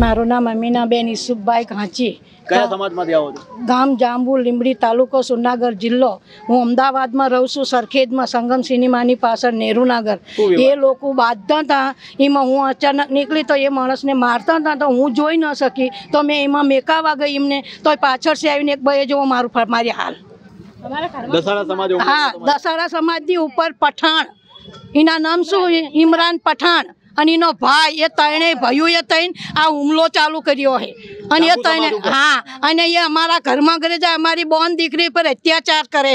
મારું નામ અમીનાબેન ઈસુફભાઈ ઘાંચી કયા સમાજમાંથી આવો છો ગામ જાંબુ લીંબડી તાલુકો સુરનગર જિલ્લો હું અમદાવાદમાં રહું છું સરખેજમાં સંગમ સિનેમાની પાછળ નેહરુનગર એ લોકો બાંધતા હતા એમાં હું અચાનક નીકળી તો એ માણસને મારતા હતા તો હું જોઈ ન શકી તો મેં એમાં મેકાવા ગઈ એમને તો છે આવીને એક ભાઈએ જોવો મારું મારી હાલ હા દસારા સમાજની ઉપર પઠાણ એના નામ શું ઇમરાન પઠાણ અને એનો ભાઈ એ ત્રણે ભાઈઓ એ ત્રણ આ હુમલો ચાલુ કર્યો છે અને એ ત્રણે હા અને એ અમારા ઘરમાં ઘરે જાય અમારી બોન દીકરી પર અત્યાચાર કરે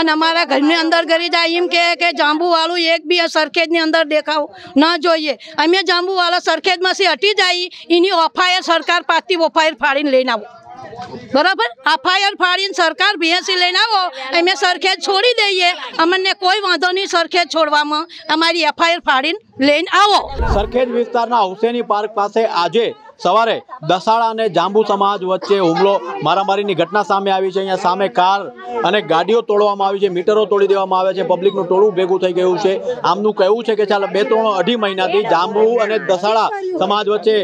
અને અમારા ઘરની અંદર ઘરે જાય એમ કહે કે જાંબુવાળું એક બી સરખેજની અંદર દેખાવ ન જોઈએ અમે જાંબુવાળા સરખેજમાંથી હટી જાય એની ઓફાયર સરકાર પાસેથી ઓફાયર ફાડીને લઈને આવું બરાબર એફઆઈઆર ફાડીને સરકાર બીએસસી લઈને આવો અમે સરખેજ છોડી દઈએ અમને કોઈ વાંધો નહીં સરખેજ છોડવામાં અમારી એફઆઈઆર ફાડીને લઈને આવો સરખેજ વિસ્તારના હુસેની પાર્ક પાસે આજે સવારે દસાડા અને જાંબુ સમાજ વચ્ચે હુમલો મારામારીની ઘટના સામે આવી છે અહીંયા સામે કાર અને ગાડીઓ તોડવામાં આવી છે મીટરો તોડી દેવામાં આવે છે પબ્લિકનું ટોળું ભેગું થઈ ગયું છે આમનું કહેવું છે કે ચાલ બે ત્રણ અઢી મહિનાથી જાંબુ અને દસાડા સમાજ વચ્ચે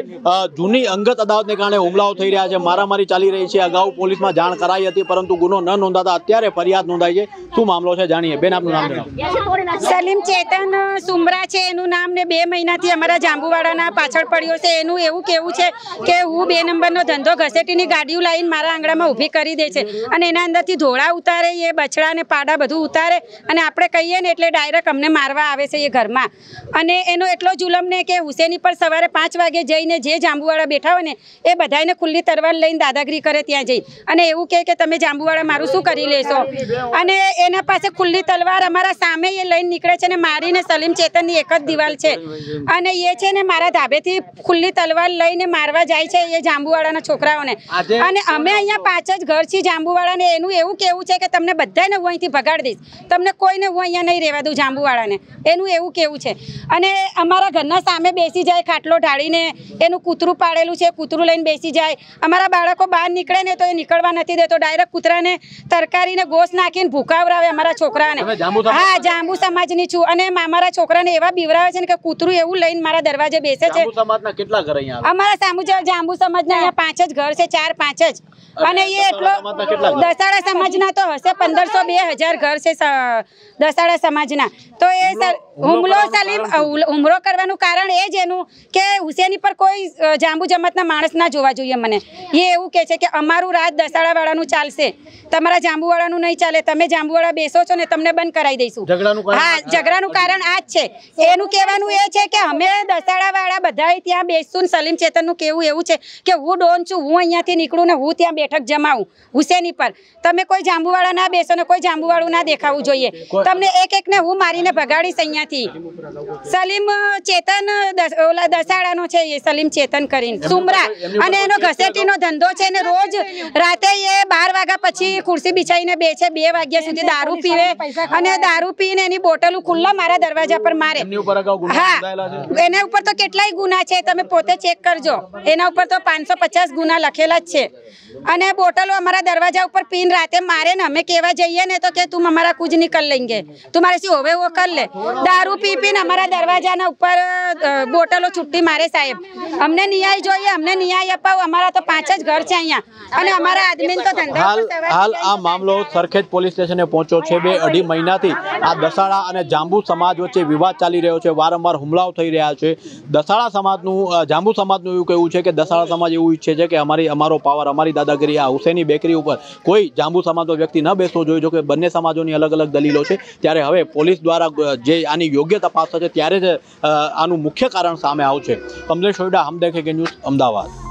જૂની અંગત અદાવતને કારણે હુમલાઓ થઈ રહ્યા છે મારામારી ચાલી ચાલી રહી છે અગાઉ પોલીસમાં જાણ કરાઈ હતી પરંતુ ગુનો ન નોંધાતા અત્યારે ફરિયાદ નોંધાઈ છે શું મામલો છે જાણીએ બેન આપનું નામ જણાવો સલીમ ચેતન સુમરા છે એનું નામ ને બે મહિનાથી અમારા જાંબુવાડાના પાછળ પડ્યો છે એનું એવું કેવું છે કે હું બે નંબરનો ધંધો ઘસેટીની ગાડીઓ લાવીને મારા આંગણામાં ઊભી કરી દે છે અને એના અંદરથી ધોળા ઉતારે એ બછડા ને પાડા બધું ઉતારે અને આપણે કહીએ ને એટલે ડાયરેક્ટ અમને મારવા આવે છે એ ઘરમાં અને એનો એટલો જુલમ ને કે હુસેની પર સવારે પાંચ વાગે જઈને જે જાંબુવાળા બેઠા હોય ને એ બધાને ખુલ્લી તરવાર લઈને દાદાગીરી ચોરી કરે ત્યાં જઈ અને એવું કે તમે જાંબુવાળા મારું શું કરી લેશો અને એના પાસે ખુલ્લી તલવાર અમારા સામે એ લઈને નીકળે છે ને મારીને સલીમ ચેતનની એક જ દિવાલ છે અને એ છે ને મારા ધાબેથી ખુલ્લી તલવાર લઈને મારવા જાય છે એ જાંબુવાળાના છોકરાઓને અને અમે અહીંયા પાંચ જ ઘર છીએ જાંબુવાળાને એનું એવું કેવું છે કે તમને બધાને હું અહીંથી ભગાડ દઈશ તમને કોઈને હું અહીંયા નહીં રહેવા દઉં જાંબુવાળાને એનું એવું કેવું છે અને અમારા ઘરના સામે બેસી જાય ખાટલો ઢાળીને એનું કૂતરું પાડેલું છે કૂતરું લઈને બેસી જાય અમારા બાળકો બહાર બહાર નીકળે ને તો એ નીકળવા નથી દેતો ડાયરેક્ટ કૂતરાને તરકારીને ગોસ નાખીને ભૂકાવરાવે અમારા છોકરાને હા જાંબુ સમાજ ની છું અને અમારા છોકરાને એવા બીવરાવે છે ને કે કૂતરું એવું લઈને મારા દરવાજે બેસે છે અમારા સામુ જાંબુ સમાજના અહીંયા પાંચ જ ઘર છે ચાર પાંચ જ અને એ એટલો દસાડા સમાજના તો હશે પંદરસો બે હજાર ઘર છે દસાડા સમાજના તો એ સર હુમલો સલીમ હુમલો કરવાનું કારણ એ જ એનું કે હુસેની પર કોઈ જાંબુ જમતના માણસ ના જોવા જોઈએ મને એ એવું કે છે કે અમારું રાત દસાડાવાળાનું ચાલશે તમારા જાંબુવાળાનું નહીં ચાલે તમે જાંબુવાળા બેસો છો ને તમને બંધ કરાવી દઈશું હા ઝઘડાનું કારણ આ જ છે એનું કહેવાનું એ છે કે અમે દસાડાવાળા બધાએ ત્યાં બેસશું ને સલીમ ચેતનનું કેવું એવું છે કે હું ડોન છું હું અહીંયાથી નીકળું ને હું ત્યાં બેઠક જમાવું હુસેની પર તમે કોઈ જાંબુવાળા ના બેસો ને કોઈ જાંબુવાળું ના દેખાવું જોઈએ તમને એક એકને હું મારીને ભગાડીશ અહીંયા નથી સલીમ ચેતન ઓલા દસાડાનો છે એ સલીમ ચેતન કરીને સુમરા અને એનો ઘસેટીનો ધંધો છે ને રોજ રાતે એ બાર વાગ્યા પછી ખુરશી બિછાઈને બે છે બે વાગ્યા સુધી દારૂ પીવે અને દારૂ પીને એની બોટલો ખુલ્લા મારા દરવાજા પર મારે હા એના ઉપર તો કેટલાય ગુના છે તમે પોતે ચેક કરજો એના ઉપર તો પાંચસો ગુના લખેલા જ છે અને બોટલો અમારા દરવાજા ઉપર પીન રાતે મારે ને અમે કેવા જઈએ ને તો કે તું અમારા કુજ નીકળ લેંગે તું મારે સી હોવે હો કર લે દારૂ પી પીને અમારા દરવાજાના ઉપર બોટલો છૂટી મારે સાહેબ અમને ન્યાય જોઈએ અમને ન્યાય અપાવો અમારા તો પાંચ જ ઘર છે અહીંયા અને અમારા આદમી તો ધંધા હાલ આ મામલો સરખેજ પોલીસ સ્ટેશને પહોંચ્યો છે બે અઢી મહિનાથી આ દસાડા અને જાંબુ સમાજ વચ્ચે વિવાદ ચાલી રહ્યો છે વારંવાર હુમલાઓ થઈ રહ્યા છે દસાડા સમાજનું જાંબુ સમાજનું એવું કહેવું છે કે દસાડા સમાજ એવું ઈચ્છે છે કે અમારી અમારો પાવર અમારી દાદાગીરી આ હુસેની બેકરી ઉપર કોઈ જાંબુ સમાજનો વ્યક્તિ ન બેસવો જોઈએ જો કે બંને સમાજોની અલગ અલગ દલીલો છે ત્યારે હવે પોલીસ દ્વારા જે આની એની યોગ્ય તપાસ થશે ત્યારે જ આનું મુખ્ય કારણ સામે આવશે કમલેશ હોયડા દેખે કે ન્યૂઝ અમદાવાદ